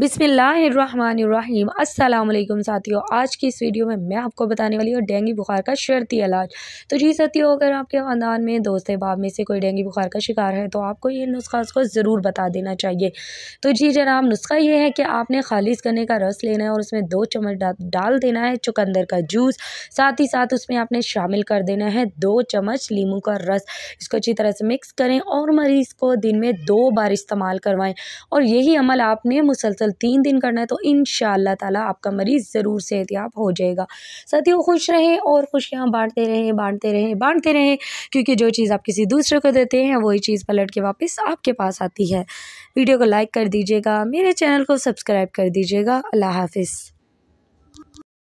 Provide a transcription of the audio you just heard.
बिसमीम् अल्लाम साथियों आज की इस वीडियो में मैं आपको बताने वाली हूँ डेंगू बुखार का शर्ती इलाज तो जी साथियों अगर आपके ख़ानदान में दोस्त बाप में से कोई डेंगू बुखार का शिकार है तो आपको ये नुस्खा उसको ज़रूर बता देना चाहिए तो जी जनाब नुस्खा ये है कि आपने खालिज करने का रस लेना है और उसमें दो चम्मच डाल देना है चुकंदर का जूस साथ ही साथ उसमें आपने शामिल कर देना है दो चम्मच लीमू का रस इसको अच्छी तरह से मिक्स करें और मरीज़ को दिन में दो बार इस्तेमाल करवाएँ और यही अमल आपने मुसलसल टोटल तीन दिन करना है तो इन ताला आपका मरीज़ ज़रूर सेहतियाब हो जाएगा साथियों खुश रहें और खुशियाँ बांटते रहें बांटते रहें बांटते रहें क्योंकि जो चीज़ आप किसी दूसरे को देते हैं वही चीज़ पलट के वापस आपके पास आती है वीडियो को लाइक कर दीजिएगा मेरे चैनल को सब्सक्राइब कर दीजिएगा अल्लाह हाफिज़